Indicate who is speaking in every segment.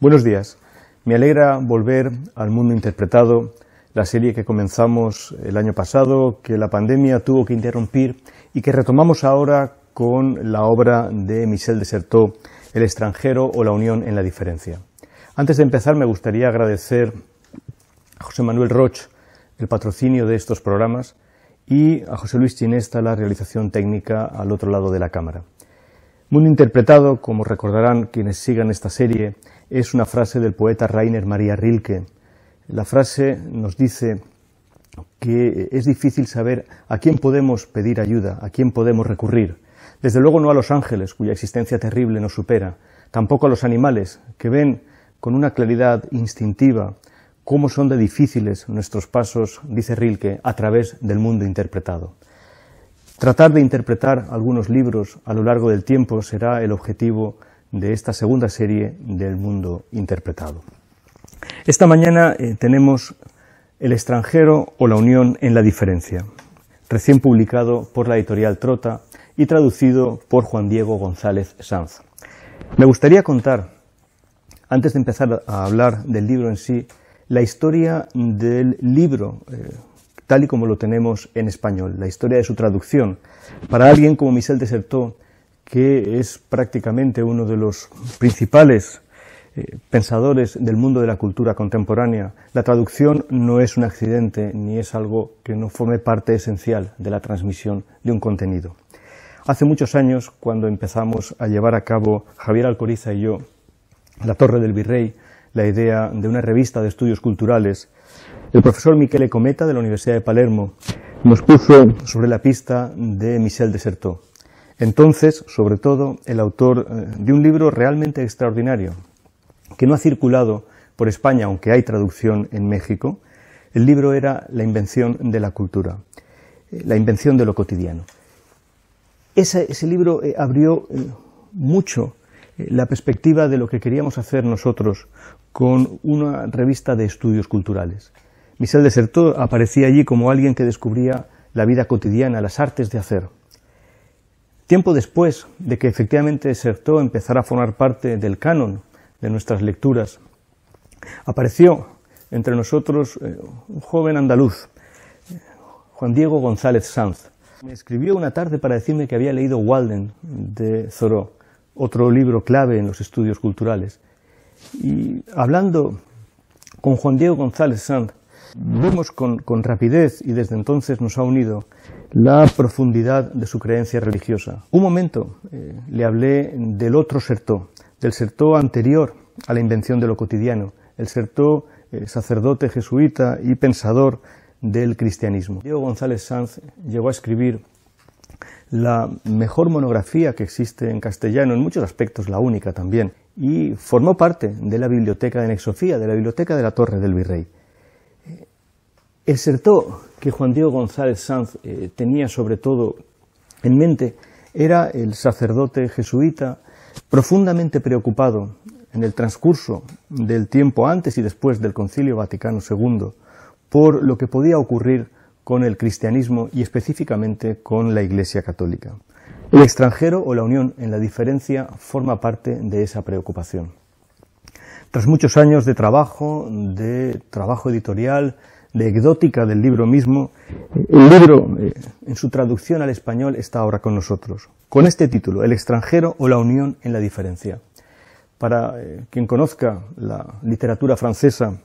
Speaker 1: Buenos días. Me alegra volver al mundo interpretado, la serie que comenzamos el año pasado, que la pandemia tuvo que interrumpir y que retomamos ahora con la obra de Michel Certeau, El extranjero o la unión en la diferencia. Antes de empezar, me gustaría agradecer a José Manuel Roch el patrocinio de estos programas y a José Luis Chinesta la realización técnica al otro lado de la cámara. Mundo Interpretado, como recordarán quienes sigan esta serie, es una frase del poeta Rainer Maria Rilke. La frase nos dice que es difícil saber a quién podemos pedir ayuda, a quién podemos recurrir. Desde luego no a los ángeles, cuya existencia terrible nos supera, tampoco a los animales, que ven con una claridad instintiva cómo son de difíciles nuestros pasos, dice Rilke, a través del mundo interpretado. Tratar de interpretar algunos libros a lo largo del tiempo será el objetivo de esta segunda serie del mundo interpretado. Esta mañana eh, tenemos El extranjero o la unión en la diferencia, recién publicado por la editorial Trota y traducido por Juan Diego González Sanz. Me gustaría contar, antes de empezar a hablar del libro en sí, la historia del libro, eh, tal y como lo tenemos en español, la historia de su traducción. Para alguien como Michel Desertot, que es prácticamente uno de los principales eh, pensadores del mundo de la cultura contemporánea. La traducción no es un accidente ni es algo que no forme parte esencial de la transmisión de un contenido. Hace muchos años, cuando empezamos a llevar a cabo Javier Alcoriza y yo la Torre del Virrey, la idea de una revista de estudios culturales, el profesor Michele Cometa de la Universidad de Palermo nos puso sobre la pista de Michel Desertó. Entonces, sobre todo, el autor eh, de un libro realmente extraordinario, que no ha circulado por España, aunque hay traducción en México, el libro era La invención de la cultura, eh, la invención de lo cotidiano. Ese, libro eh, abrió mucho la perspectiva de lo que queríamos hacer nosotros con una revista de estudios culturales. Michel de Certeau aparecía allí como alguien que descubría la vida cotidiana, las artes de hacer. Tiempo después de que efectivamente Sertó empezar a formar parte del canon de nuestras lecturas, apareció entre nosotros eh, un joven andaluz, Juan Diego González Sanz. Me escribió una tarde para decirme que había leído Walden de Zoró, otro libro clave en los estudios culturales. Y hablando con Juan Diego González Sanz, Vemos con, rapidez y desde entonces nos ha unido la profundidad de su creencia religiosa. Un momento eh, le hablé del otro Sertó, del Sertó anterior a la invención de lo cotidiano, el Sertó eh, sacerdote jesuita y pensador del cristianismo. Diego González Sanz llegó a escribir la mejor monografía que existe en castellano, en muchos aspectos la única también, y formó parte de la biblioteca de Nexofía, de la biblioteca de la Torre del Virrey. El sertó que Juan Diego González Sanz eh, tenía sobre todo en mente era el sacerdote jesuita profundamente preocupado en el transcurso del tiempo antes y después del Concilio Vaticano II por lo que podía ocurrir con el cristianismo y específicamente con la Iglesia Católica. El extranjero o la unión en la diferencia forma parte de esa preocupación. Tras muchos años de trabajo, de trabajo editorial, anecdótica del libro mismo, eh, el libro, eh, en su traducción al español, está ahora con nosotros, con este título, El extranjero o la unión en la diferencia. Para eh, quien conozca la literatura francesa,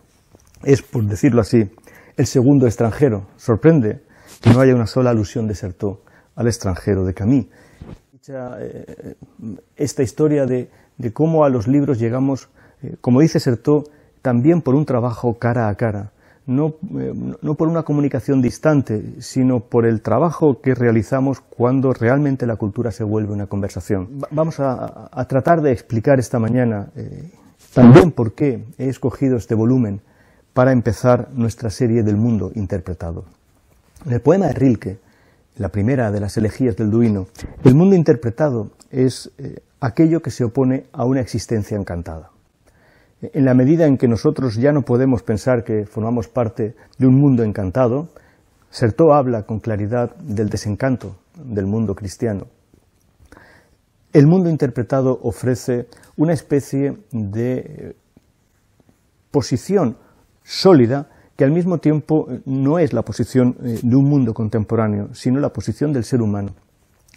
Speaker 1: es, por decirlo así, el segundo extranjero. Sorprende que no haya una sola alusión de Sertó al extranjero de Camus. Esta historia de, cómo a los libros llegamos, como dice Sertó, también por un trabajo cara a cara, eh, no, por una comunicación distante, sino por el trabajo que realizamos cuando realmente la cultura se vuelve una conversación. Vamos a, tratar de explicar esta mañana eh, también por qué he escogido este volumen para empezar nuestra serie del mundo interpretado. En el poema de Rilke, la primera de las elegías del Duino, el mundo interpretado es eh, aquello que se opone a una existencia encantada en la medida en que nosotros ya no podemos pensar que formamos parte de un mundo encantado, Sertó habla con claridad del desencanto del mundo cristiano. El mundo interpretado ofrece una especie de eh, posición sólida que al mismo tiempo eh, no es la posición eh, de un mundo contemporáneo, sino la posición del ser humano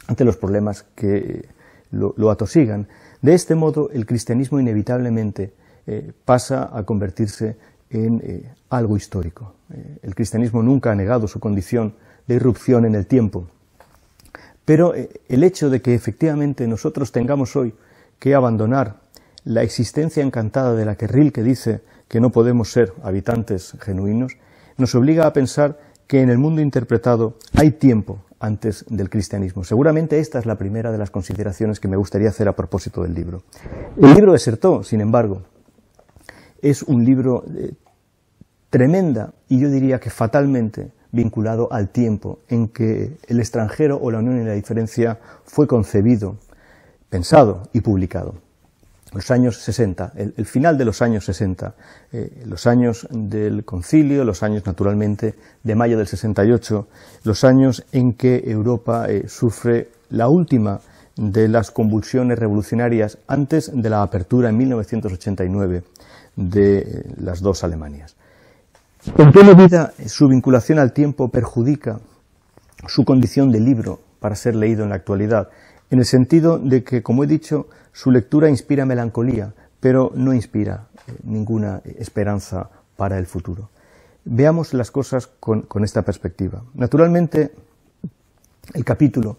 Speaker 1: ante los problemas que lo, lo atosigan. De este modo, el cristianismo inevitablemente eh, pasa a convertirse en eh, algo histórico. Eh, el cristianismo nunca ha negado su condición de irrupción en el tiempo, pero el hecho de que efectivamente nosotros tengamos hoy que abandonar la existencia encantada de la que dice que no podemos ser habitantes genuinos, nos obliga a pensar que en el mundo interpretado hay tiempo antes del cristianismo. Seguramente esta es la primera de las consideraciones que me gustaría hacer a propósito del libro. El libro desertó, sin embargo, es un libro eh, tremenda y yo diría que fatalmente vinculado al tiempo en que el extranjero o la unión y la diferencia fue concebido, pensado y publicado. Los años 60, el, final de los años 60, eh, los años del concilio, los años naturalmente de mayo del 68, los años en que Europa eh, sufre la última de las convulsiones revolucionarias antes de la apertura en 1989 de eh, las dos Alemanias. ¿En qué medida eh, su vinculación al tiempo perjudica su condición de libro para ser leído en la actualidad? En el sentido de que, como he dicho, su lectura inspira melancolía, pero no inspira eh, ninguna esperanza para el futuro. Veamos las cosas con esta perspectiva. Naturalmente, el capítulo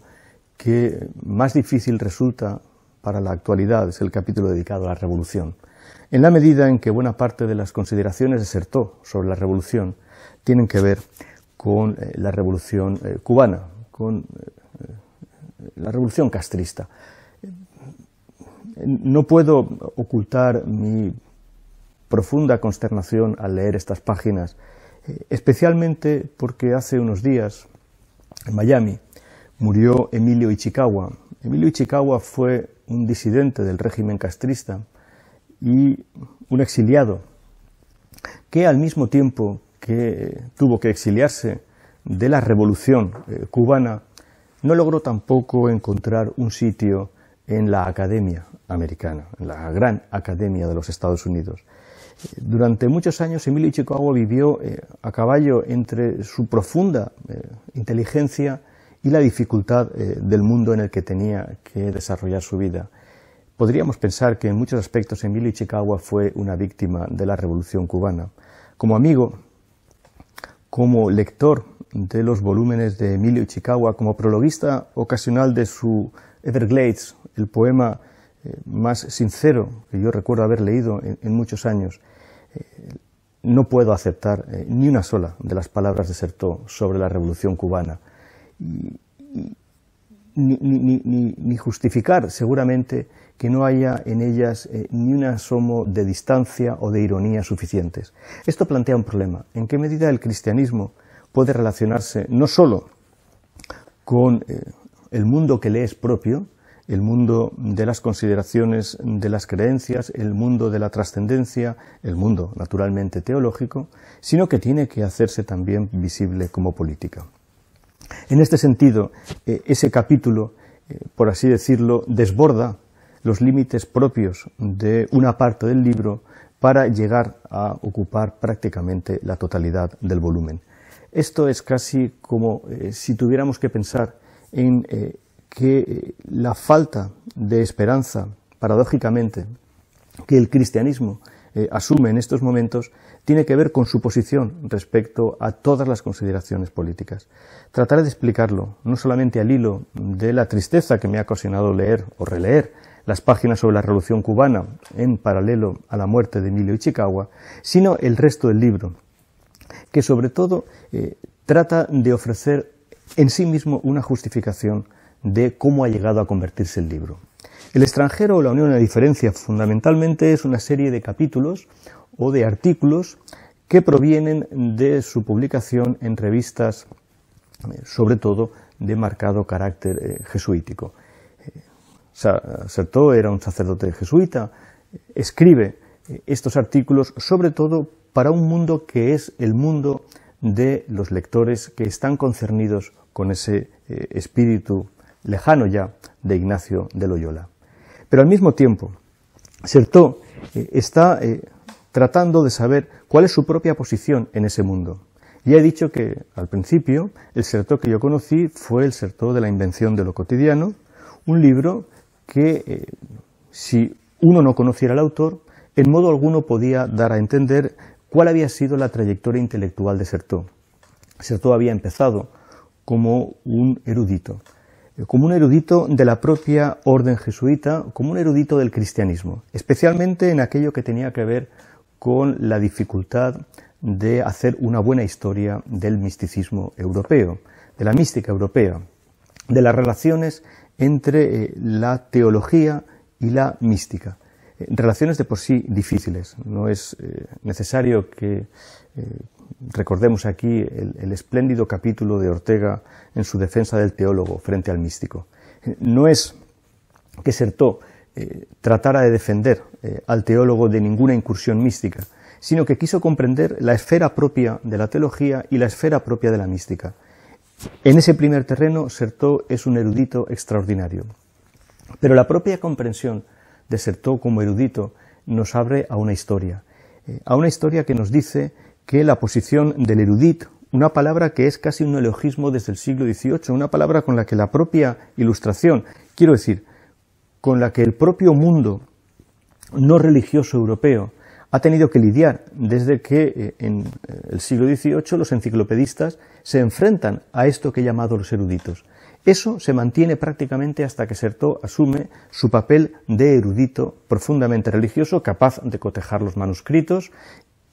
Speaker 1: que más difícil resulta para la actualidad es el capítulo dedicado a la revolución en la medida en que buena parte de las consideraciones de Sertó sobre la revolución tienen que ver con eh, la revolución eh, cubana, con eh, la revolución castrista. No puedo ocultar mi profunda consternación al leer estas páginas, especialmente porque hace unos días, en Miami, murió Emilio Ichikawa. Emilio Ichikawa fue un disidente del régimen castrista, y un exiliado que al mismo tiempo que tuvo que exiliarse de la revolución eh, cubana, no logró tampoco encontrar un sitio en la Academia Americana, en la gran Academia de los Estados Unidos. Eh, durante muchos años Emilio Chicago vivió eh, a caballo entre su profunda inteligencia y la dificultad del mundo en el que tenía que desarrollar su vida. Podríamos pensar que en muchos aspectos Emilio Ichikawa fue una víctima de la Revolución cubana. Como amigo, como lector de los volúmenes de Emilio Ichikawa, como prologuista ocasional de su Everglades, el poema eh, más sincero que yo recuerdo haber leído en, muchos años, eh, no puedo aceptar eh, ni una sola de las palabras de Sertó sobre la Revolución cubana ni, justificar seguramente que no haya en ellas eh, ni un asomo de distancia o de ironía suficientes. Esto plantea un problema. ¿En qué medida el cristianismo puede relacionarse no solo con eh, el mundo que le es propio, el mundo de las consideraciones de las creencias, el mundo de la trascendencia, el mundo naturalmente teológico, sino que tiene que hacerse también visible como política. En este sentido, eh, ese capítulo, eh, por así decirlo, desborda los límites propios de una parte del libro para llegar a ocupar prácticamente la totalidad del volumen. Esto es casi como eh, si tuviéramos que pensar en que la falta de esperanza, paradójicamente, que el cristianismo eh, asume en estos momentos tiene que ver con su posición respecto a todas las consideraciones políticas. Trataré de explicarlo, no solamente al hilo de la tristeza que me ha ocasionado leer o releer las páginas sobre la Revolución cubana en paralelo a la muerte de Emilio Ichikawa, sino el resto del libro, que sobre todo eh, trata de ofrecer en sí mismo una justificación de cómo ha llegado a convertirse el libro. El extranjero o la Unión, a diferencia fundamentalmente, es una serie de capítulos o de artículos que provienen de su publicación en revistas, eh, sobre todo de marcado carácter eh, jesuítico. Eh, Sertó era un sacerdote jesuita, escribe estos artículos sobre todo para un mundo que es el mundo de los lectores que están concernidos con ese espíritu lejano ya de Ignacio de Loyola. Pero al mismo tiempo, Certeau eh, está eh, tratando de saber cuál es su propia posición en ese mundo. Ya he dicho que al principio el Certeau que yo conocí fue el Certeau de la invención de lo cotidiano, un libro que eh, si uno no conociera al autor, en modo alguno podía dar a entender cuál había sido la trayectoria intelectual de Certeau. Certeau había empezado como un erudito, eh, como un erudito de la propia orden jesuita, como un erudito del cristianismo, especialmente en aquello que tenía que ver con la dificultad de hacer una buena historia del misticismo europeo, de la mística europea, de las relaciones entre eh, la teología y la mística. Eh, relaciones de por sí difíciles. No es necesario que Recordemos aquí el, espléndido capítulo de Ortega en su defensa del teólogo frente al místico. No es que Sertó eh, tratara de defender eh, al teólogo de ninguna incursión mística, sino que quiso comprender la esfera propia de la teología y la esfera propia de la mística. En ese primer terreno, Sertó es un erudito extraordinario. Pero la propia comprensión de Sertó como erudito nos abre a una historia, eh, a una historia que nos dice que la posición del erudito... una palabra que es casi un elogismo desde el siglo XVIII, una palabra con la que la propia ilustración, quiero decir, con la que el propio mundo no religioso europeo ha tenido que lidiar desde que eh, en eh, el siglo XVIII los enciclopedistas se enfrentan a esto que he llamado los eruditos. Eso se mantiene prácticamente hasta que Sertó asume su papel de erudito profundamente religioso, capaz de cotejar los manuscritos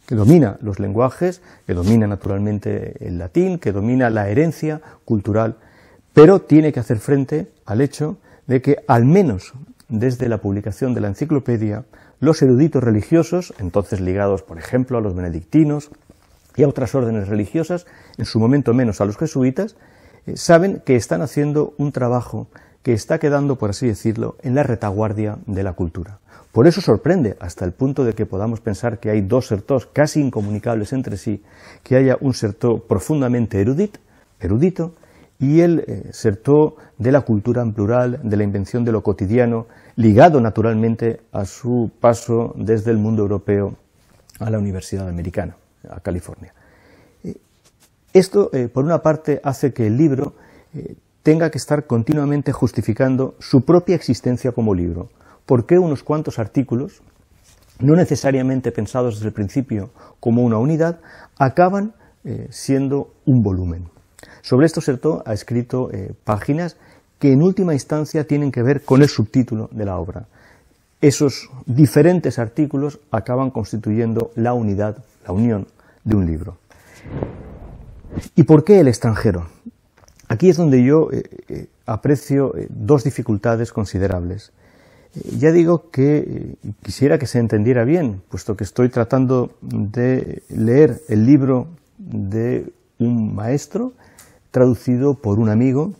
Speaker 1: que domina los lenguajes, que domina naturalmente el latín, que domina la herencia cultural, pero tiene que hacer frente al hecho de que, al menos desde la publicación de la enciclopedia, los eruditos religiosos, entonces ligados, por ejemplo, a los benedictinos y a otras órdenes religiosas, en su momento menos a los jesuitas, eh, saben que están haciendo un trabajo que está quedando, por así decirlo, en la retaguardia de la cultura. Por eso sorprende hasta el punto de que podamos pensar que hay dos sertos casi incomunicables entre sí, que haya un sertó profundamente erudito erudito y el eh, serto de la cultura en plural, de la invención de lo cotidiano, ligado naturalmente a su paso desde el mundo europeo a la Universidad Americana, a California. Eh, esto, eh, por una parte, hace que el libro tenga que estar continuamente justificando su propia existencia como libro. ¿Por qué unos cuantos artículos, no necesariamente pensados desde el principio como una unidad, acaban eh, siendo un volumen? Sobre esto Sertó ha escrito eh, páginas que en última instancia tienen que ver con el subtítulo de la obra. Esos diferentes artículos acaban constituyendo la unidad, la unión de un libro. ¿Y por qué el extranjero? Aquí es donde yo eh, eh, aprecio eh, dos dificultades considerables. Ya digo que quisiera que se entendiera bien, puesto que estoy tratando de leer el libro de un maestro traducido por un amigo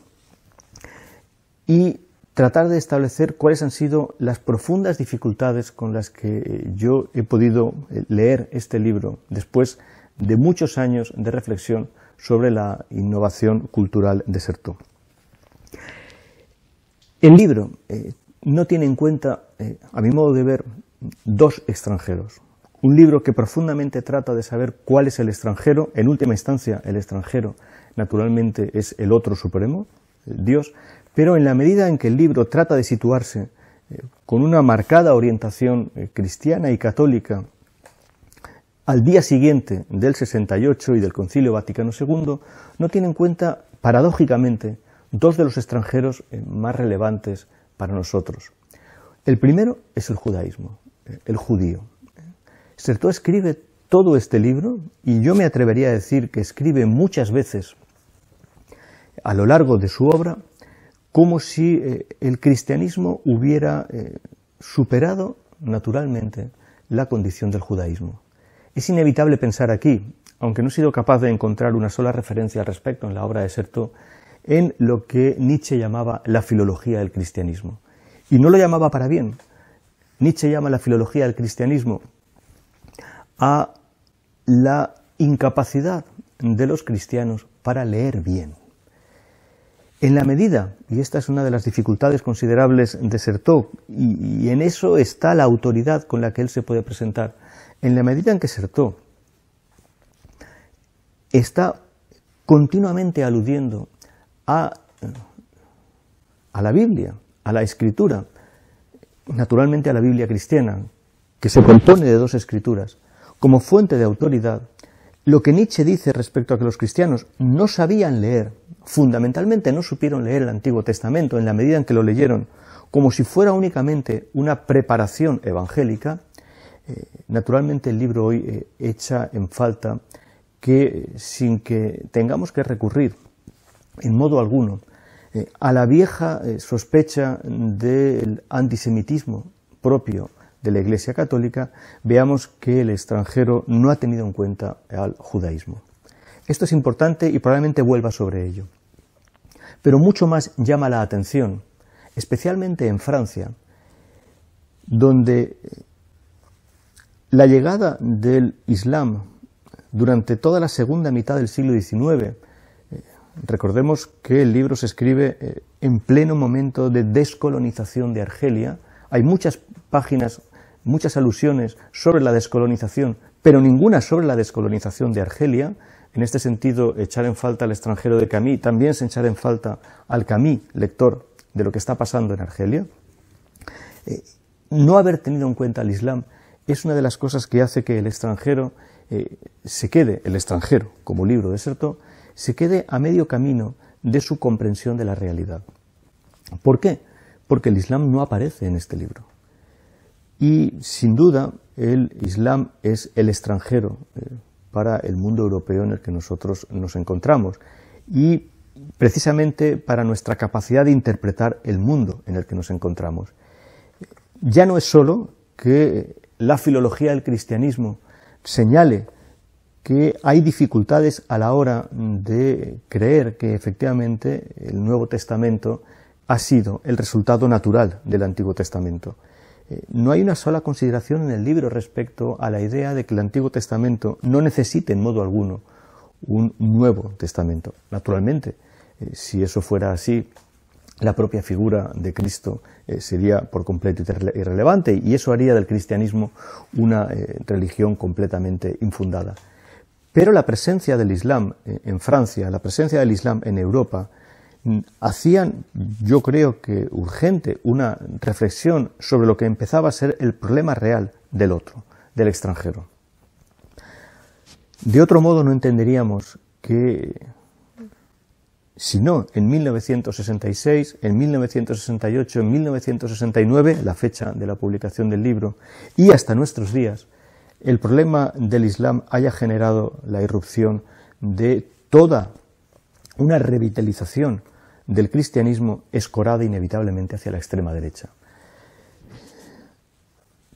Speaker 1: y tratar de establecer cuáles han sido las profundas dificultades con las que yo he podido leer este libro después de muchos años de reflexión sobre la innovación cultural de Sertú El pues libro eh, no tiene en cuenta, eh, a mi modo de ver, dos extranjeros. Un libro que profundamente trata de saber cuál es el extranjero, en última instancia el extranjero naturalmente es el otro supremo, Dios, pero en la medida en que el libro trata de situarse eh, con una marcada orientación cristiana y católica al día siguiente del 68 y del Concilio Vaticano II, no tiene en cuenta, paradójicamente, dos de los extranjeros eh, más relevantes para nosotros. El primero es el judaísmo, eh, el judío. Sertó escribe todo este libro y yo me atrevería a decir que escribe muchas veces a lo largo de su obra como si eh, el cristianismo hubiera superado naturalmente la condición del judaísmo. Es inevitable pensar aquí, aunque no he sido capaz de encontrar una sola referencia al respecto en la obra de Sertó, en lo que Nietzsche llamaba la filología del cristianismo. Y no lo llamaba para bien. Nietzsche llama la filología del cristianismo a la incapacidad de los cristianos para leer bien. En la medida, y esta es una de las dificultades considerables de Sertó, y, en eso está la autoridad con la que él se puede presentar en la medida en que Sertó está continuamente aludiendo a, a la Biblia, a la escritura, naturalmente a la Biblia cristiana,
Speaker 2: que se compone
Speaker 1: de dos escrituras, como fuente de autoridad, lo que Nietzsche dice respecto a que los cristianos no sabían leer, fundamentalmente no supieron leer el Antiguo Testamento en la medida en que lo leyeron, como si fuera únicamente una preparación evangélica, eh, naturalmente el libro hoy eh, echa en falta que eh, sin que tengamos que recurrir en modo alguno a la vieja sospecha del antisemitismo propio de la Iglesia Católica, veamos que el extranjero no ha tenido en cuenta al judaísmo. Esto es importante y probablemente vuelva sobre ello. Pero mucho más llama la atención, especialmente en Francia, donde la llegada del Islam durante toda la segunda mitad del siglo XIX, eh, recordemos que el libro se escribe eh, en pleno momento de descolonización de Argelia, hay muchas páginas, muchas alusiones sobre la descolonización, pero ninguna sobre la descolonización de Argelia. En este sentido, echar en falta al extranjero de Camí, también se echar en falta al Camí, lector de lo que está pasando en Argelia. Eh, no haber tenido en cuenta al Islam es una de las cosas que hace que el extranjero eh, se quede, el extranjero, como libro de cierto? se quede a medio camino de su comprensión de la realidad. ¿Por qué? Porque el Islam no aparece en este libro. Y sin duda, el Islam es el extranjero eh, para el mundo europeo en el que nosotros nos encontramos. Y precisamente para nuestra capacidad de interpretar el mundo en el que nos encontramos. Ya no es solo que la filología del cristianismo señale que hay dificultades a la hora de creer que efectivamente el Nuevo Testamento ha sido el resultado natural del Antiguo Testamento. Eh, no hay una sola consideración en el libro respecto a la idea de que el Antiguo Testamento no necesite en modo alguno un Nuevo Testamento. Naturalmente, eh, si eso fuera así, la propia figura de Cristo eh, sería por completo irrelevante y eso haría del cristianismo una eh, religión completamente infundada. Pero la presencia del Islam eh, en Francia, la presencia del Islam en Europa, mm, hacían, yo creo que urgente, una reflexión sobre lo que empezaba a ser el problema real del otro, del extranjero. De otro modo no entenderíamos que si no, en 1966, en 1968, en 1969, la fecha de la publicación del libro, y hasta nuestros días, el problema del Islam haya generado la irrupción de toda una revitalización del cristianismo escorada inevitablemente hacia la extrema derecha.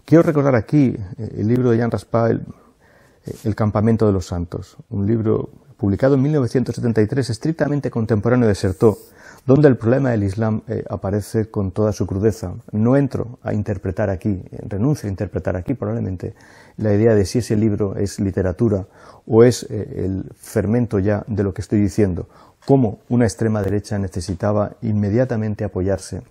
Speaker 1: Quiero recordar aquí eh, el libro de Jan Raspail, eh, El campamento de los santos, un libro publicado en 1973, estrictamente contemporáneo de Sertó, donde el problema del Islam eh, aparece con toda su crudeza. No entro a interpretar aquí, renuncio a interpretar aquí probablemente la idea de si ese libro es literatura o es eh, el fermento ya de lo que estoy diciendo, cómo una extrema derecha necesitaba inmediatamente apoyarse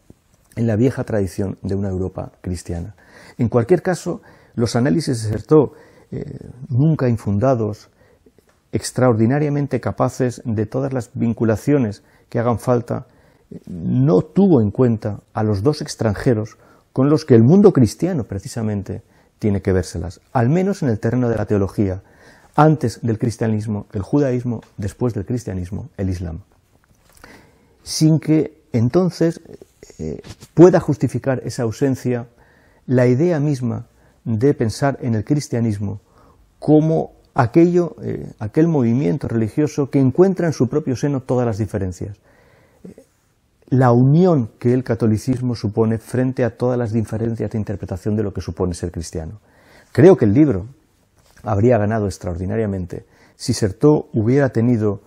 Speaker 1: en la vieja tradición de una Europa cristiana. En cualquier caso, los análisis de Sertó, eh, nunca infundados, extraordinariamente capaces de todas las vinculaciones que hagan falta, no tuvo en cuenta a los dos extranjeros con los que el mundo cristiano precisamente tiene que vérselas, al menos en el terreno de la teología, antes del cristianismo, el judaísmo, después del cristianismo, el islam. Sin que entonces eh, pueda justificar esa ausencia la idea misma de pensar en el cristianismo como aquello, eh, aquel movimiento religioso que encuentra en su propio seno todas las diferencias. La unión que el catolicismo supone frente a todas las diferencias de interpretación de lo que supone ser cristiano. Creo que el libro habría ganado extraordinariamente si Sertó hubiera tenido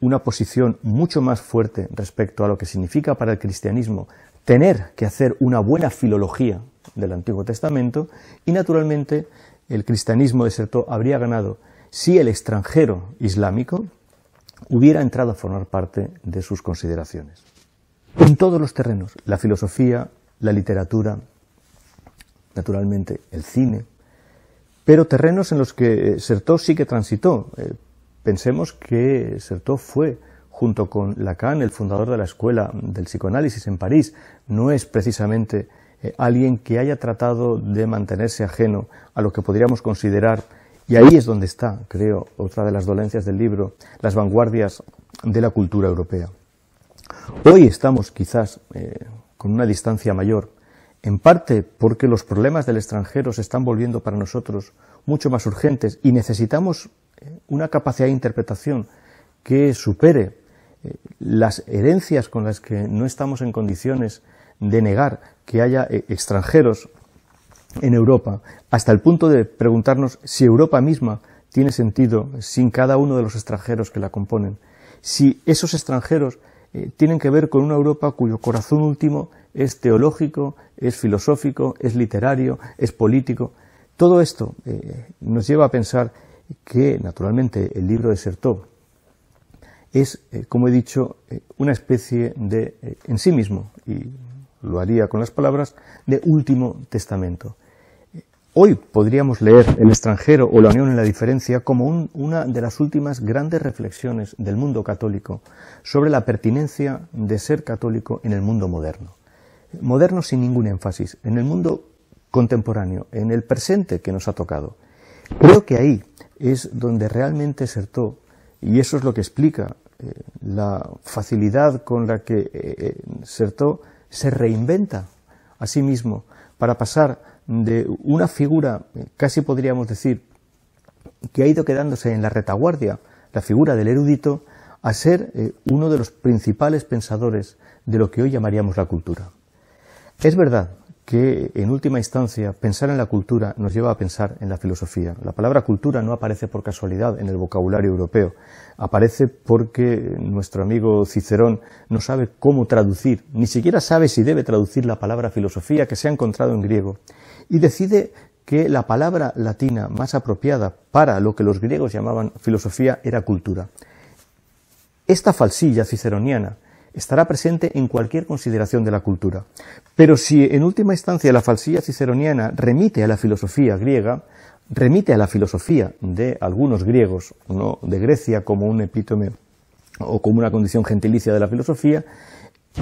Speaker 1: una posición mucho más fuerte respecto a lo que significa para el cristianismo tener que hacer una buena filología del Antiguo Testamento y naturalmente el cristianismo de Sertó habría ganado si el extranjero islámico hubiera entrado a formar parte de sus consideraciones. En todos los terrenos, la filosofía, la literatura, naturalmente el cine, pero terrenos en los que Sertó sí que transitó. Eh, pensemos que Sertó fue, junto con Lacan, el fundador de la escuela del psicoanálisis en París. No es precisamente eh, alguien que haya tratado de mantenerse ajeno a lo que podríamos considerar y ahí es donde está, creo, otra de las dolencias del libro, las vanguardias de la cultura europea. Hoy estamos quizás eh, con una distancia mayor, en parte porque los problemas del extranjero se están volviendo para nosotros mucho más urgentes y necesitamos eh, una capacidad de interpretación que supere eh, las herencias con las que no estamos en condiciones de negar que haya extranjeros en Europa, hasta el punto de preguntarnos si Europa misma tiene sentido sin cada uno de los extranjeros que la componen, si esos extranjeros eh, tienen que ver con una Europa cuyo corazón último es teológico, es filosófico, es literario, es político. Todo esto eh, nos lleva a pensar que, naturalmente, el libro de Sertó es, eh, como he dicho, una especie de, en sí mismo, y lo haría con las palabras, de último testamento. Hoy podríamos leer El extranjero o la unión en la diferencia como una de las últimas grandes reflexiones del mundo católico sobre la pertinencia de ser católico en el mundo moderno. Moderno sin ningún énfasis, en el mundo contemporáneo, en el presente que nos ha tocado. Creo que ahí es donde realmente Sertó, y eso es lo que explica eh, la facilidad con la que Sertó eh, eh, se reinventa a sí mismo para pasar de una figura, eh, casi podríamos decir, que ha ido quedándose en la retaguardia, la figura del erudito, a ser eh, uno de los principales pensadores de lo que hoy llamaríamos la cultura. Es verdad que, en última instancia, pensar en la cultura nos lleva a pensar en la filosofía. La palabra cultura no aparece por casualidad en el vocabulario europeo, aparece porque nuestro amigo Cicerón no sabe cómo traducir, ni siquiera sabe si debe traducir la palabra filosofía que se ha encontrado en griego, y decide que la palabra latina más apropiada para lo que los griegos llamaban filosofía era cultura. Esta falsilla ciceroniana estará presente en cualquier consideración de la cultura. Pero si en última instancia la falsía ciceroniana remite a la filosofía griega, remite a la filosofía de algunos griegos, no de Grecia como un epítome o como una condición gentilicia de la filosofía,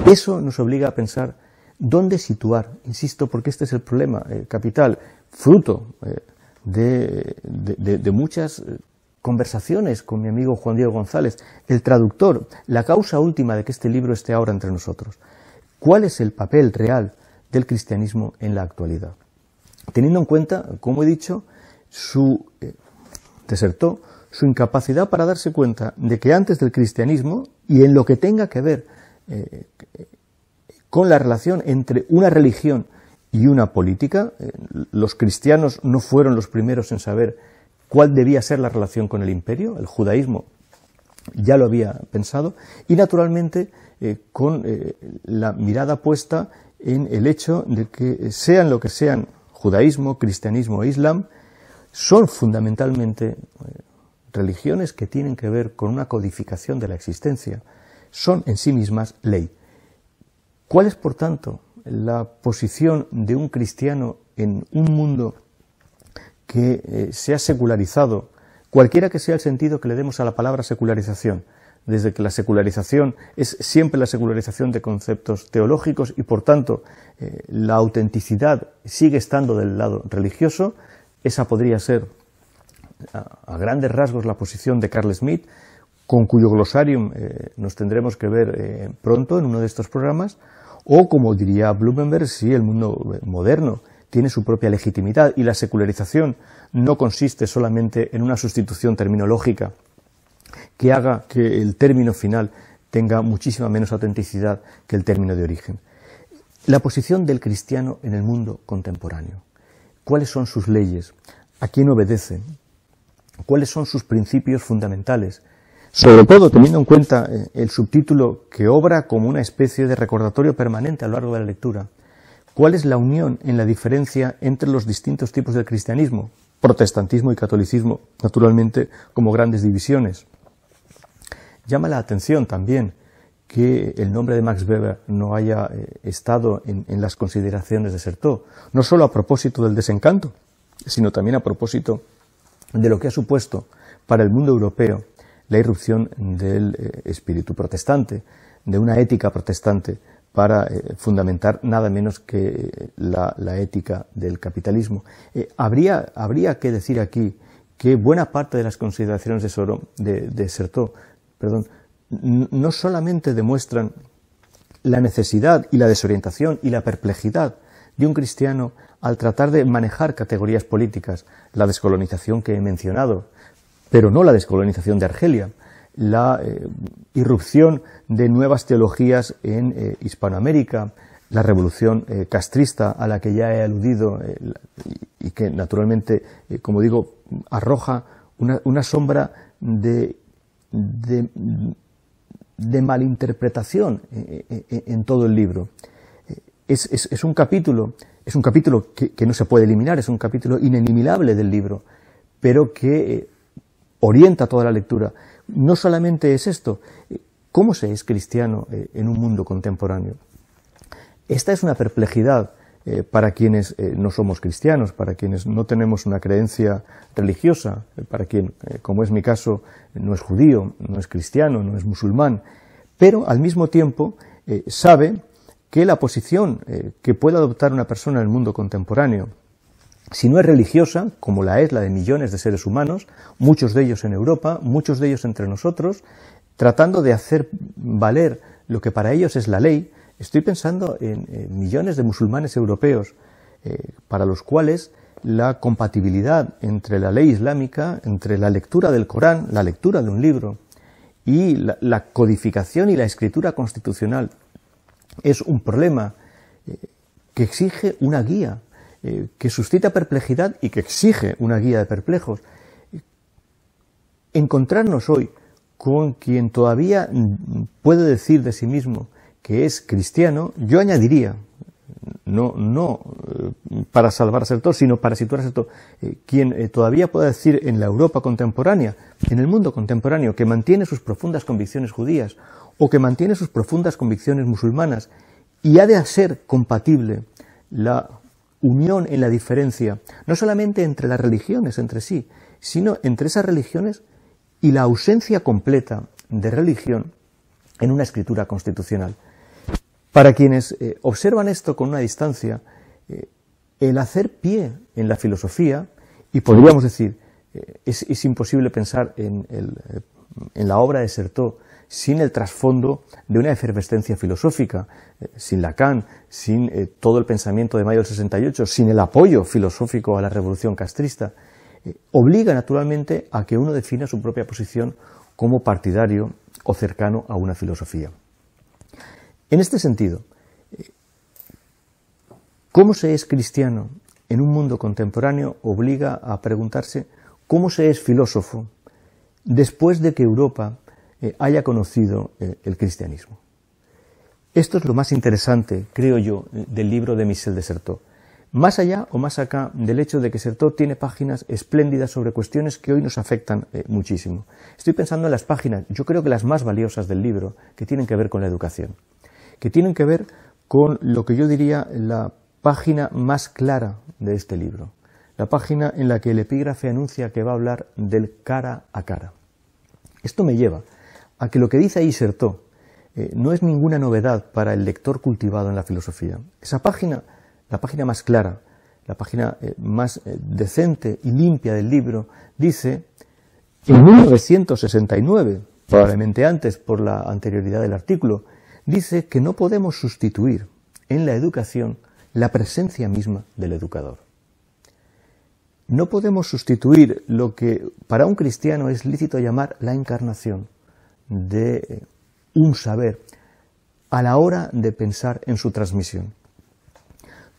Speaker 1: eso nos obliga a pensar dónde situar, insisto, porque este es el problema eh, capital, fruto eh, de, muchas eh, conversaciones con mi amigo Juan Diego González, el traductor, la causa última de que este libro esté ahora entre nosotros. ¿Cuál es el papel real del cristianismo en la actualidad? Teniendo en cuenta, como he dicho, su eh, su incapacidad para darse cuenta de que antes del cristianismo y en lo que tenga que ver eh, con la relación entre una religión y una política, eh, los cristianos no fueron los primeros en saber cuál debía ser la relación con el imperio, el judaísmo ya lo había pensado, y naturalmente eh, con eh, la mirada puesta en el hecho de que sean lo que sean judaísmo, cristianismo o e islam, son fundamentalmente eh, religiones que tienen que ver con una codificación de la existencia, son en sí mismas ley. ¿Cuál es, por tanto, la posición de un cristiano en un mundo que eh, se ha secularizado, cualquiera que sea el sentido que le demos a la palabra secularización, desde que la secularización es siempre la secularización de conceptos teológicos y por tanto eh, la autenticidad sigue estando del lado religioso, esa podría ser a, grandes rasgos la posición de Carl Smith, con cuyo glosarium eh, nos tendremos que ver pronto en uno de estos programas, o como diría Blumenberg, si sí, el mundo moderno tiene su propia legitimidad y la secularización no consiste solamente en una sustitución terminológica que haga que el término final tenga muchísima menos autenticidad que el término de origen. La posición del cristiano en el mundo contemporáneo. ¿Cuáles son sus leyes? ¿A quién obedece? ¿Cuáles son sus principios fundamentales? Sobre todo teniendo en cuenta eh, el subtítulo que obra como una especie de recordatorio permanente a lo largo de la lectura ¿Cuál es la unión en la diferencia entre los distintos tipos del cristianismo? Protestantismo y catolicismo, naturalmente, como grandes divisiones. Llama la atención también que el nombre de Max Weber no haya eh, estado en, las consideraciones de Sertó, no solo a propósito del desencanto, sino también a propósito de lo que ha supuesto para el mundo europeo la irrupción del eh, espíritu protestante, de una ética protestante para eh, fundamentar nada menos que eh, la, ética del capitalismo. Eh, habría, que decir aquí que buena parte de las consideraciones de, Soro, de, de Sertó perdón, no solamente demuestran la necesidad y la desorientación y la perplejidad de un cristiano al tratar de manejar categorías políticas, la descolonización que he mencionado, pero no la descolonización de Argelia, la eh, irrupción de nuevas teologías en eh, Hispanoamérica, la revolución eh, castrista a la que ya he aludido y, que naturalmente, como digo, arroja una, sombra de, malinterpretación en todo el libro. Es, un capítulo, es un capítulo que, no se puede eliminar, es un capítulo inenimilable del libro, pero que orienta toda la lectura no solamente es esto, ¿cómo se es cristiano eh, en un mundo contemporáneo? Esta es una perplejidad eh, para quienes eh, no somos cristianos, para quienes no tenemos una creencia religiosa, para quien, como es mi caso, no es judío, no es cristiano, no es musulmán, pero al mismo tiempo sabe que la posición que puede adoptar una persona en el mundo contemporáneo si no es religiosa, como la es la de millones de seres humanos, muchos de ellos en Europa, muchos de ellos entre nosotros, tratando de hacer valer lo que para ellos es la ley, estoy pensando en, millones de musulmanes europeos eh, para los cuales la compatibilidad entre la ley islámica, entre la lectura del Corán, la lectura de un libro y la, codificación y la escritura constitucional es un problema eh, que exige una guía, eh, que suscita perplejidad y que exige una guía de perplejos. Encontrarnos hoy con quien todavía puede decir de sí mismo que es cristiano, yo añadiría, no, eh, para salvarse a Sertor, sino para situarse a todo. Eh, quien todavía pueda decir en la Europa contemporánea, en el mundo contemporáneo, que mantiene sus profundas convicciones judías o que mantiene sus profundas convicciones musulmanas y ha de ser compatible la unión en la diferencia, no solamente entre las religiones entre sí, sino entre esas religiones y la ausencia completa de religión en una escritura constitucional. Para quienes eh, observan esto con una distancia, eh, el hacer pie en la filosofía, y podríamos decir, eh, es, imposible pensar en, en la obra de Sertó sin el trasfondo de una efervescencia filosófica, eh, sin Lacan, sin eh, todo el pensamiento de mayo del 68, sin el apoyo filosófico a la revolución castrista, eh, obliga naturalmente a que uno defina su propia posición como partidario o cercano a una filosofía. En este sentido, ¿cómo se es cristiano en un mundo contemporáneo obliga a preguntarse cómo se es filósofo después de que Europa eh, haya conocido eh, el cristianismo. Esto es lo más interesante, creo yo, eh, del libro de Michel de Certeau. Más allá o más acá del hecho de que Certeau tiene páginas espléndidas sobre cuestiones que hoy nos afectan muchísimo. Estoy pensando en las páginas, yo creo que las más valiosas del libro, que tienen que ver con la educación, que tienen que ver con lo que yo diría la página más clara de este libro, la página en la que el epígrafe anuncia que va a hablar del cara a cara. Esto me lleva a que lo que dice ahí eh, no es ninguna novedad para el lector cultivado en la filosofía. Esa página, la página más clara, la página eh, más eh, decente y limpia del libro, dice, en 1969, probablemente antes por la anterioridad del artículo, dice que no podemos sustituir en la educación la presencia misma del educador. No podemos sustituir lo que para un cristiano es lícito llamar la encarnación de un saber a la hora de pensar en su transmisión.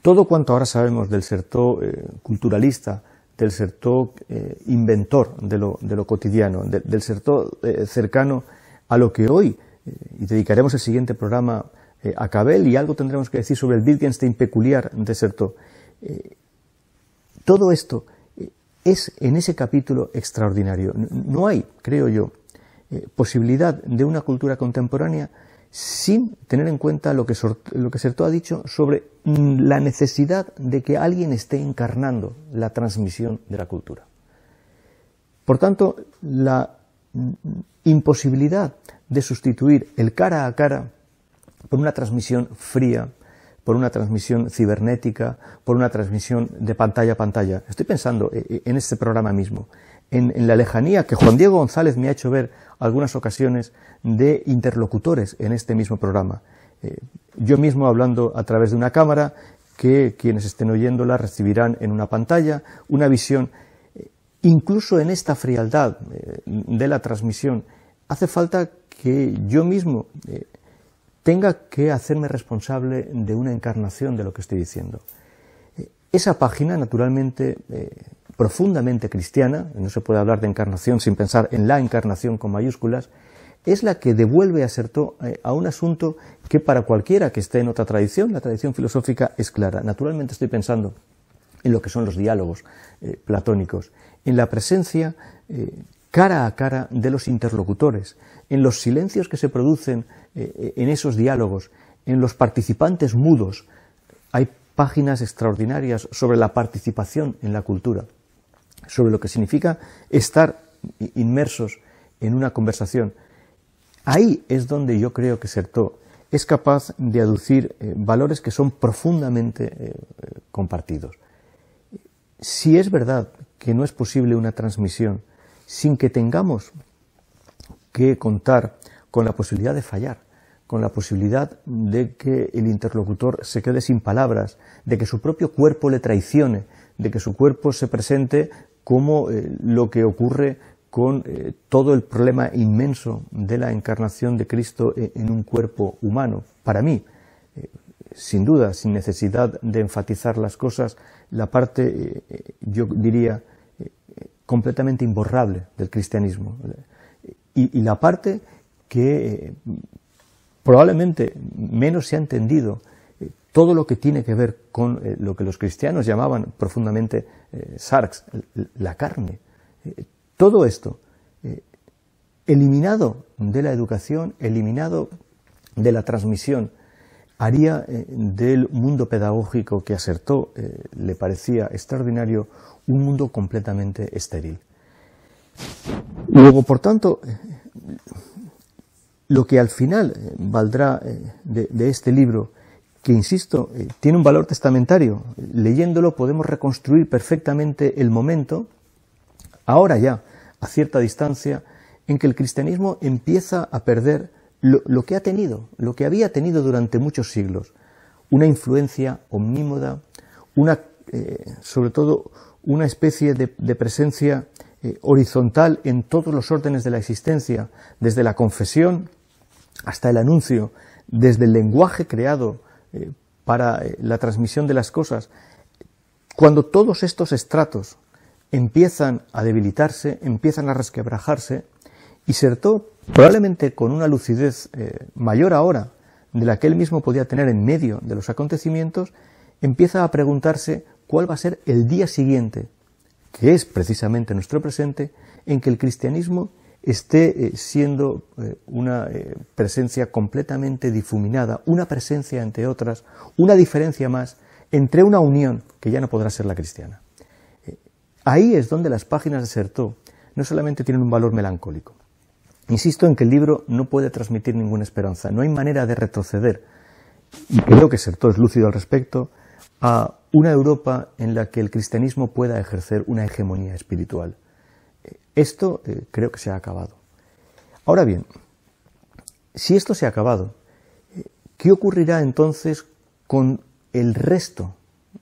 Speaker 1: Todo cuanto ahora sabemos del sector eh, culturalista, del sector eh, inventor de lo, de lo cotidiano, del serto eh, cercano a lo que hoy, y dedicaremos el siguiente programa a Cabel, y algo tendremos que decir sobre el Wittgenstein peculiar de Sertó. todo esto es en ese capítulo extraordinario. No hay, creo yo, eh, posibilidad de una cultura contemporánea sin tener en cuenta lo que, lo que Sertó ha dicho sobre mm, la necesidad de que alguien esté encarnando la transmisión de la cultura. Por tanto, la mm, imposibilidad de sustituir el cara a cara por una transmisión fría, por una transmisión cibernética, por una transmisión de pantalla a pantalla. Estoy pensando eh, eh, en este programa mismo, en la lejanía que Juan Diego González me ha hecho ver algunas ocasiones de interlocutores en este mismo programa. Eh, yo mismo hablando a través de una cámara, que quienes estén oyéndola recibirán en una pantalla una visión, eh, incluso en esta frialdad eh, de la transmisión, hace falta que yo mismo tenga que hacerme responsable de una encarnación de lo que estoy diciendo. Esa página, naturalmente, profundamente cristiana, no se puede hablar de encarnación sin pensar en la encarnación con mayúsculas, es la que devuelve a eh, a un asunto que para cualquiera que esté en otra tradición, la tradición filosófica es clara. Naturalmente estoy pensando en lo que son los diálogos eh, platónicos, en la presencia eh, cara a cara de los interlocutores, en los silencios que se producen en esos diálogos, en los participantes mudos. Hay páginas extraordinarias sobre la participación en la cultura sobre lo que significa estar inmersos en una conversación. Ahí es donde yo creo que Sertó es capaz de aducir eh, valores que son profundamente eh, compartidos. Si es verdad que no es posible una transmisión sin que tengamos que contar con la posibilidad de fallar, con la posibilidad de que el interlocutor se quede sin palabras, de que su propio cuerpo le traicione, de que su cuerpo se presente como eh, lo que ocurre con eh, todo el problema inmenso de la encarnación de Cristo eh, en un cuerpo humano. Para mí, sin duda, sin necesidad de enfatizar las cosas, la parte, yo diría, completamente imborrable del cristianismo. y la parte que probablemente menos se ha entendido todo lo que tiene que ver con eh, lo que los cristianos llamaban profundamente eh, sarks, la carne, eh, todo esto eliminado de la educación, eliminado de la transmisión, haría del mundo pedagógico que acertó, le parecía extraordinario, un mundo completamente estéril. Luego, por tanto, lo que al final valdrá de este libro que, insisto, eh, tiene un valor testamentario. Leyéndolo podemos reconstruir perfectamente el momento, ahora ya, a cierta distancia, en que el cristianismo empieza a perder lo, que ha tenido, lo que había tenido durante muchos siglos, una influencia omnímoda, una, eh, sobre todo una especie de, presencia eh, horizontal en todos los órdenes de la existencia, desde la confesión hasta el anuncio, desde el lenguaje creado eh, para eh, la transmisión de las cosas, cuando todos estos estratos empiezan a debilitarse, empiezan a resquebrajarse, y Sertó, probablemente con una lucidez eh, mayor ahora de la que él mismo podía tener en medio de los acontecimientos, empieza a preguntarse cuál va a ser el día siguiente, que es precisamente nuestro presente, en que el cristianismo esté eh, siendo eh, una eh, presencia completamente difuminada, una presencia entre otras, una diferencia más entre una unión que ya no podrá ser la cristiana. Ahí es donde las páginas de Sertó no solamente tienen un valor melancólico. Insisto en que el libro no puede transmitir ninguna esperanza, no hay manera de retroceder, y creo que Sertó es lúcido al respecto, a una Europa en la que el cristianismo pueda ejercer una hegemonía espiritual. Esto eh, creo que se ha acabado. Ahora bien, si esto se ha acabado, eh, ¿qué ocurrirá entonces con el resto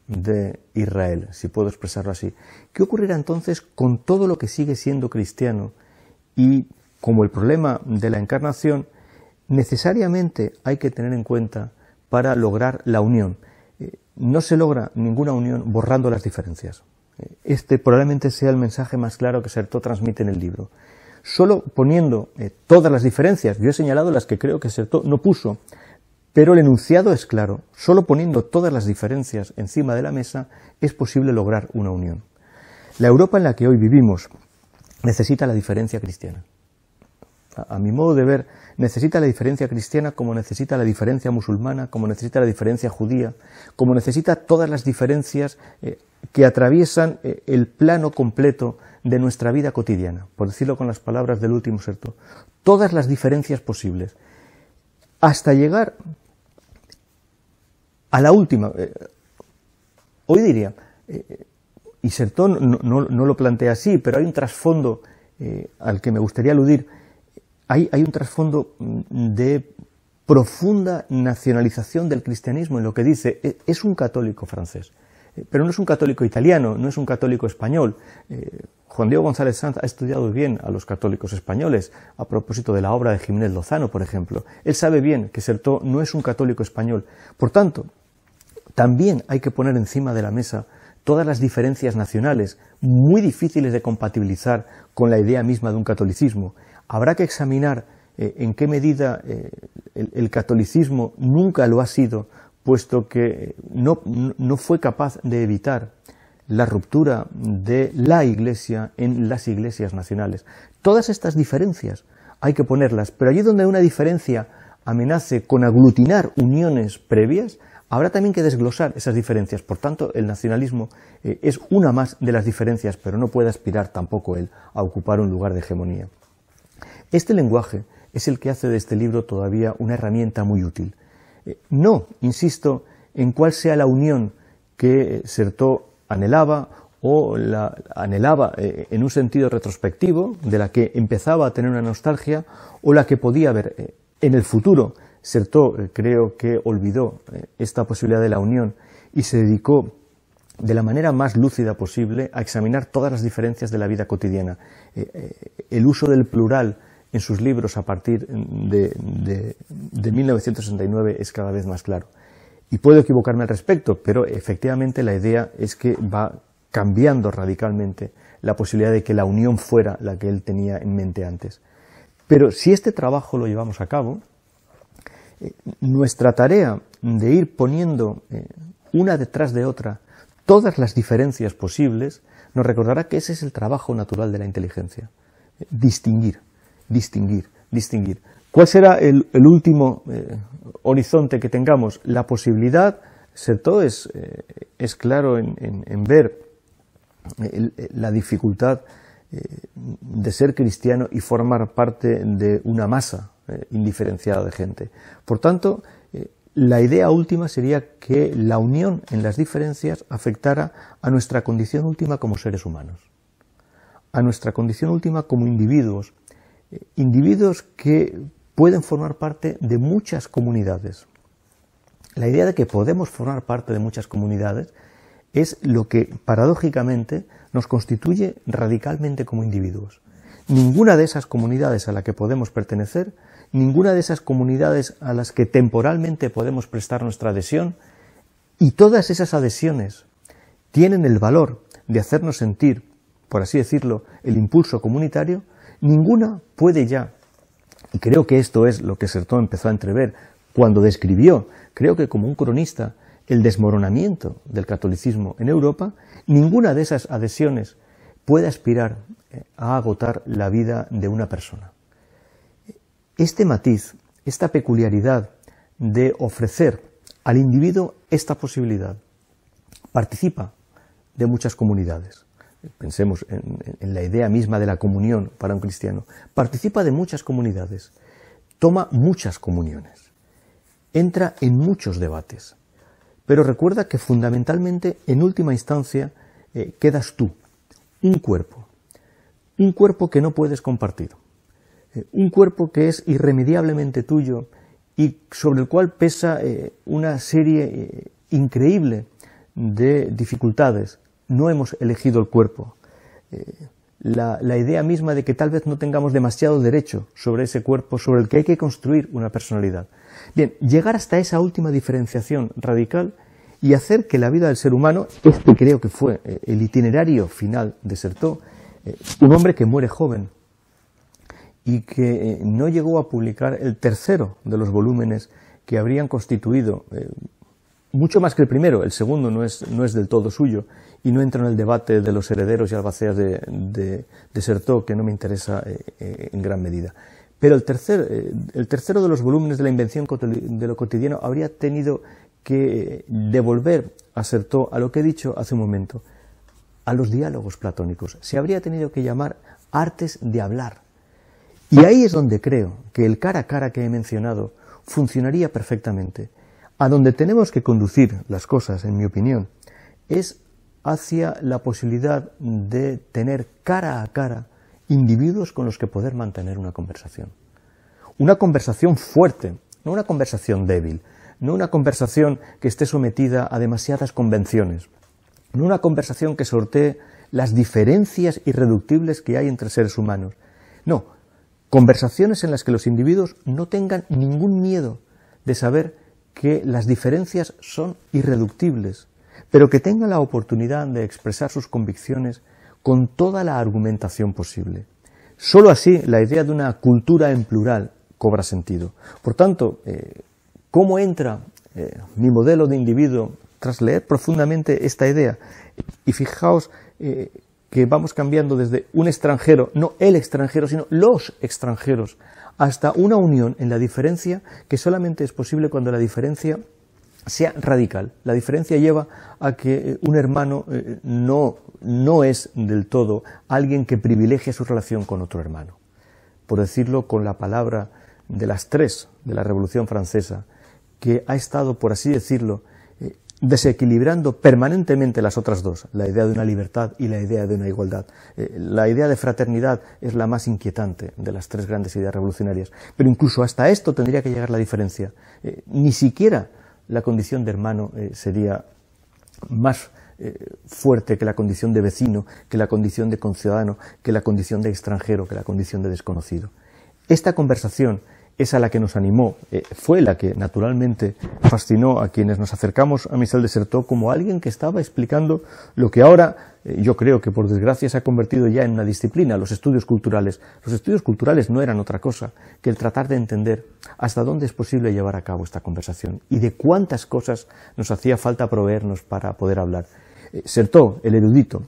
Speaker 1: de Israel, si puedo expresarlo así? ¿Qué ocurrirá entonces con todo lo que sigue siendo cristiano y como el problema de la encarnación necesariamente hay que tener en cuenta para lograr la unión? Eh, no se logra ninguna unión borrando las diferencias. Este probablemente sea el mensaje más claro que Sertó transmite en el libro. Solo poniendo eh, todas las diferencias, yo he señalado las que creo que Sertó no puso, pero el enunciado es claro, solo poniendo todas las diferencias encima de la mesa es posible lograr una unión. La Europa en la que hoy vivimos necesita la diferencia cristiana. a mi modo de ver, necesita la diferencia cristiana como necesita la diferencia musulmana, como necesita la diferencia judía, como necesita todas las diferencias eh, que atraviesan eh, el plano completo de nuestra vida cotidiana, por decirlo con las palabras del último Sertón. todas las diferencias posibles, hasta llegar a la última. Eh, hoy diría, y Sertón no, lo plantea así, pero hay un trasfondo al que me gustaría aludir, hay, un trasfondo mm, de profunda nacionalización del cristianismo en lo que dice, e, es un católico francés, eh, pero no es un católico italiano, no es un católico español. Eh, Juan Diego González Sanz ha estudiado bien a los católicos españoles a propósito de la obra de Jiménez Lozano, por ejemplo. Él sabe bien que Sertó no es un católico español. Por tanto, también hay que poner encima de la mesa todas las diferencias nacionales, muy difíciles de compatibilizar con la idea misma de un catolicismo habrá que examinar eh, en qué medida eh, el, catolicismo nunca lo ha sido, puesto que eh, no, fue capaz de evitar la ruptura de la Iglesia en las iglesias nacionales. Todas estas diferencias hay que ponerlas, pero allí donde una diferencia amenace con aglutinar uniones previas, habrá también que desglosar esas diferencias. Por tanto, el nacionalismo es una más de las diferencias, pero no puede aspirar tampoco él a ocupar un lugar de hegemonía. Este lenguaje es el que hace de este libro todavía una herramienta muy útil. Eh, no, insisto, en cuál sea la unión que Sertó anhelaba o la anhelaba eh, en un sentido retrospectivo, de la que empezaba a tener una nostalgia, o la que podía haber eh, en el futuro. Sertó creo que olvidó esta posibilidad de la unión y se dedicó de la manera más lúcida posible a examinar todas las diferencias de la vida cotidiana. El uso del plural en sus libros a partir de, 1969 es cada vez más claro. Y puedo equivocarme al respecto, pero efectivamente la idea es que va cambiando radicalmente la posibilidad de que la unión fuera la que él tenía en mente antes. Pero si este trabajo lo llevamos a cabo, eh, nuestra tarea de ir poniendo eh, una detrás de otra todas las diferencias posibles nos recordará que ese es el trabajo natural de la inteligencia, eh, distinguir distinguir, distinguir. ¿Cuál será el, último eh, horizonte que tengamos? La posibilidad, se es, eh, es claro en, ver eh, la dificultad de ser cristiano y formar parte de una masa indiferenciada de gente. Por tanto, la idea última sería que la unión en las diferencias afectara a nuestra condición última como seres humanos, a nuestra condición última como individuos, individuos que pueden formar parte de muchas comunidades. La idea de que podemos formar parte de muchas comunidades es lo que paradójicamente nos constituye radicalmente como individuos. Ninguna de esas comunidades a la que podemos pertenecer, ninguna de esas comunidades a las que temporalmente podemos prestar nuestra adhesión, y todas esas adhesiones tienen el valor de hacernos sentir, por así decirlo, el impulso comunitario, Ninguna puede ya, y creo que esto es lo que Sertón empezó a entrever cuando describió, creo que como un cronista, el desmoronamiento del catolicismo en Europa, ninguna de esas adhesiones puede aspirar eh, a agotar la vida de una persona. Este matiz, esta peculiaridad de ofrecer al individuo esta posibilidad, participa de muchas comunidades pensemos en, la idea misma de la comunión para un cristiano, participa de muchas comunidades, toma muchas comuniones, entra en muchos debates, pero recuerda que fundamentalmente, en última instancia, eh, quedas tú, un cuerpo, un cuerpo que no puedes compartir, eh, un cuerpo que es irremediablemente tuyo y sobre el cual pesa eh, una serie increíble de dificultades, no hemos elegido el cuerpo. Eh, la, idea misma de que tal vez no tengamos demasiado derecho sobre ese cuerpo sobre el que hay que construir una personalidad. Bien, llegar hasta esa última diferenciación radical y hacer que la vida del ser humano, este creo que fue eh, el itinerario final de Sertó, eh, un hombre que muere joven y que no llegó a publicar el tercero de los volúmenes que habrían constituido mucho más que el primero. El segundo no es, no es del todo suyo y no entra en el debate de los herederos y albaceas de, de, de Sertó, que no me interesa eh, eh, en gran medida. Pero el, tercer, eh, el tercero de los volúmenes de la invención de lo cotidiano habría tenido que devolver a Sertó a lo que he dicho hace un momento, a los diálogos platónicos. Se habría tenido que llamar artes de hablar. Y ahí es donde creo que el cara a cara que he mencionado funcionaría perfectamente a donde tenemos que conducir las cosas, en mi opinión, es hacia la posibilidad de tener cara a cara individuos con los que poder mantener una conversación. Una conversación fuerte, no una conversación débil, no una conversación que esté sometida a demasiadas convenciones, no una conversación que sortee las diferencias irreductibles que hay entre seres humanos. No, conversaciones en las que los individuos no tengan ningún miedo de saber que las diferencias son irreductibles, pero que tenga la oportunidad de expresar sus convicciones con toda la argumentación posible. Solo así la idea de una cultura en plural cobra sentido. Por tanto, eh, ¿cómo entra eh, mi modelo de individuo tras leer profundamente esta idea? Y fijaos eh, que vamos cambiando desde un extranjero, no el extranjero, sino los extranjeros, hasta una unión en la diferencia que solamente es posible cuando la diferencia sea radical. La diferencia lleva a que eh, un hermano eh, no, no es del todo alguien que privilegia su relación con otro hermano. Por decirlo con la palabra de las tres de la Revolución Francesa, que ha estado, por así decirlo, desequilibrando permanentemente las otras dos, la idea de una libertad y la idea de una igualdad. Eh, la idea de fraternidad es la más inquietante de las tres grandes ideas revolucionarias, pero incluso hasta esto tendría que llegar la diferencia. Eh, ni siquiera la condición de hermano eh, sería más fuerte que la condición de vecino, que la condición de conciudadano, que la condición de extranjero, que la condición de desconocido. Esta conversación es la que nos animó, eh, fue la que naturalmente fascinó a quienes nos acercamos a Michel Sertó como alguien que estaba explicando lo que ahora eh, yo creo que por desgracia se ha convertido ya en una disciplina, los estudios culturales. Los estudios culturales no eran otra cosa que el tratar de entender hasta dónde es posible llevar a cabo esta conversación y de cuántas cosas nos hacía falta proveernos para poder hablar. Eh, Sertó, el erudito,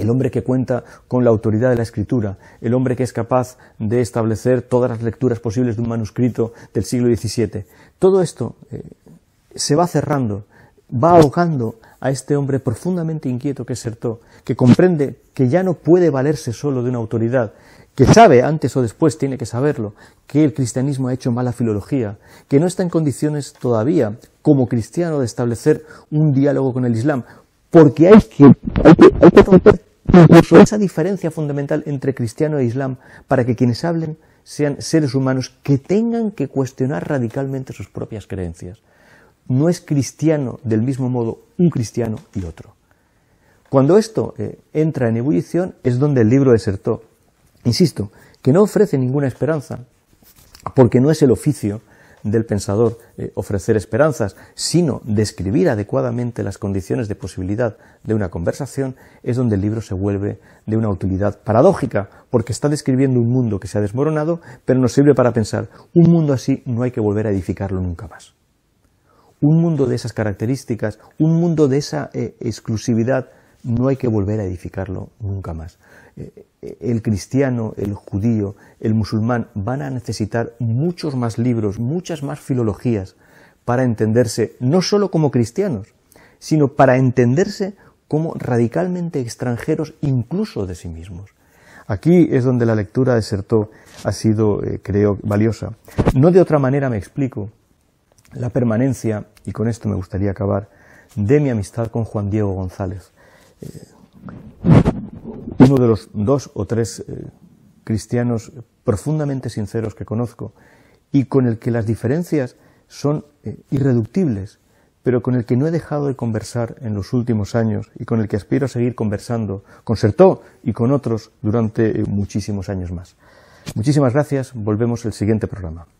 Speaker 1: el hombre que cuenta con la autoridad de la escritura, el hombre que es capaz de establecer todas las lecturas posibles de un manuscrito del siglo XVII. Todo esto eh, se va cerrando, va ahogando a este hombre profundamente inquieto que es Sertó, que comprende que ya no puede valerse solo de una autoridad, que sabe antes o después, tiene que saberlo, que el cristianismo ha hecho mala filología, que no está en condiciones todavía, como cristiano, de establecer un diálogo con el Islam, porque hay que, esa diferencia fundamental entre cristiano e islam para que quienes hablen sean seres humanos que tengan que cuestionar radicalmente sus propias creencias. No es cristiano del mismo modo un cristiano y otro. Cuando esto eh, entra en ebullición es donde el libro desertó. Insisto, que no ofrece ninguna esperanza, porque no es el oficio del pensador eh, ofrecer esperanzas, sino describir adecuadamente las condiciones de posibilidad de una conversación, es donde el libro se vuelve de una utilidad paradójica, porque está describiendo un mundo que se ha desmoronado, pero nos sirve para pensar, un mundo así no hay que volver a edificarlo nunca más. Un mundo de esas características, un mundo de esa eh, exclusividad, no hay que volver a edificarlo nunca más el cristiano, el judío, el musulmán van a necesitar muchos más libros, muchas más filologías para entenderse no solo como cristianos, sino para entenderse como radicalmente extranjeros incluso de sí mismos. Aquí es donde la lectura de Sertó ha sido, eh, creo, valiosa. No de otra manera me explico la permanencia, y con esto me gustaría acabar, de mi amistad con Juan Diego González. Eh, uno de los dos o tres eh, cristianos profundamente sinceros que conozco y con el que las diferencias son eh, irreductibles, pero con el que no he dejado de conversar en los últimos años y con el que aspiro a seguir conversando con Sertó y con otros durante eh, muchísimos años más. Muchísimas gracias, volvemos al siguiente programa.